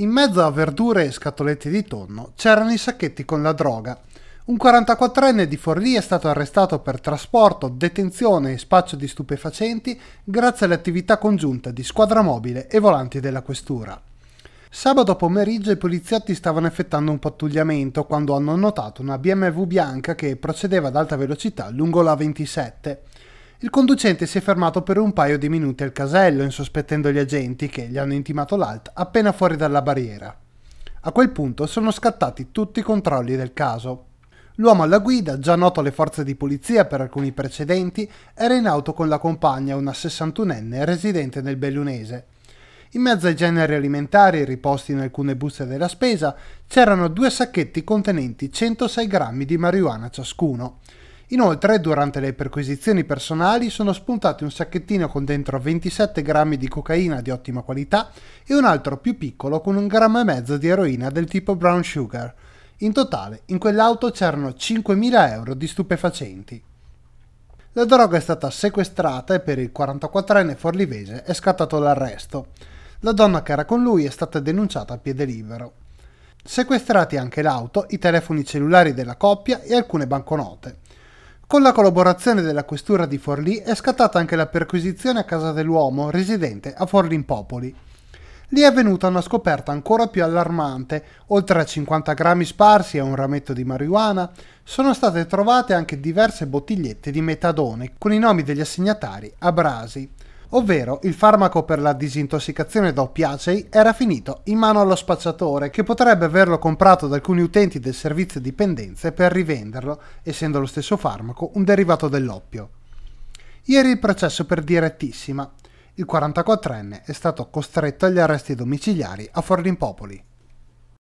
In mezzo a verdure e scatolette di tonno c'erano i sacchetti con la droga. Un 44enne di Forlì è stato arrestato per trasporto, detenzione e spaccio di stupefacenti grazie all'attività congiunta di squadra mobile e volanti della questura. Sabato pomeriggio i poliziotti stavano effettuando un pattugliamento quando hanno notato una BMW bianca che procedeva ad alta velocità lungo la 27. Il conducente si è fermato per un paio di minuti al casello, insospettendo gli agenti che gli hanno intimato l'alt appena fuori dalla barriera. A quel punto sono scattati tutti i controlli del caso. L'uomo alla guida, già noto alle forze di polizia per alcuni precedenti, era in auto con la compagna, una 61enne residente nel Bellunese. In mezzo ai generi alimentari riposti in alcune buste della spesa c'erano due sacchetti contenenti 106 grammi di marijuana ciascuno. Inoltre, durante le perquisizioni personali sono spuntati un sacchettino con dentro 27 grammi di cocaina di ottima qualità e un altro più piccolo con un grammo e mezzo di eroina del tipo brown sugar. In totale, in quell'auto c'erano 5.000 euro di stupefacenti. La droga è stata sequestrata e per il 44enne forlivese è scattato l'arresto. La donna che era con lui è stata denunciata a piede libero. Sequestrati anche l'auto, i telefoni cellulari della coppia e alcune banconote. Con la collaborazione della questura di Forlì è scattata anche la perquisizione a casa dell'uomo residente a Forlimpopoli. Lì è avvenuta una scoperta ancora più allarmante. Oltre a 50 grammi sparsi e un rametto di marijuana, sono state trovate anche diverse bottigliette di metadone con i nomi degli assegnatari a brasi ovvero il farmaco per la disintossicazione da oppiacei era finito in mano allo spacciatore che potrebbe averlo comprato da alcuni utenti del servizio dipendenze per rivenderlo, essendo lo stesso farmaco un derivato dell'oppio. Ieri il processo per direttissima. Il 44enne è stato costretto agli arresti domiciliari a Forlimpopoli.